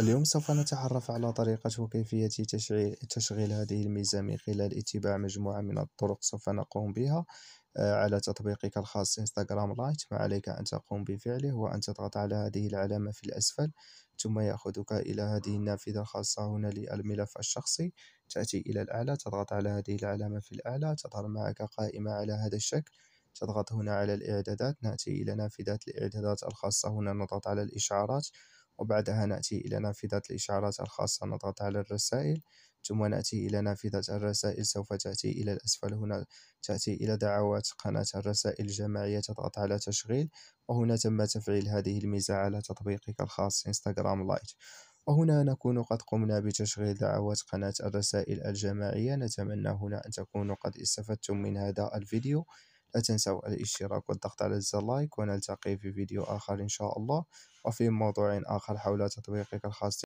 اليوم سوف نتعرف على طريقة وكيفية تشغيل, تشغيل هذه الميزة من خلال اتباع مجموعة من الطرق سوف نقوم بها آه، على تطبيقك الخاص انستغرام لايت ما عليك أن تقوم بفعله هو أن تضغط على هذه العلامة في الأسفل ثم يأخذك إلى هذه النافذة الخاصة هنا للملف الشخصي تأتي إلى الأعلى تضغط على هذه العلامة في الأعلى تظهر معك قائمة على هذا الشكل تضغط هنا على الإعدادات نأتي إلى نافذة الإعدادات الخاصة هنا نضغط على الإشعارات وبعدها نأتي إلى نافذة الإشعارات الخاصة نضغط على الرسائل ثم نأتي إلى نافذة الرسائل سوف تأتي إلى الأسفل هنا تأتي إلى دعوات قناة الرسائل الجماعية تضغط على تشغيل وهنا تم تفعيل هذه الميزة على تطبيقك الخاص انستغرام لايت وهنا نكون قد قمنا بتشغيل دعوات قناة الرسائل الجماعية نتمنى هنا أن تكونوا قد استفدتم من هذا الفيديو لا تنسوا الاشتراك والضغط على زر لايك ونلتقي في فيديو آخر إن شاء الله وفي موضوع آخر حول تطبيقك الخاص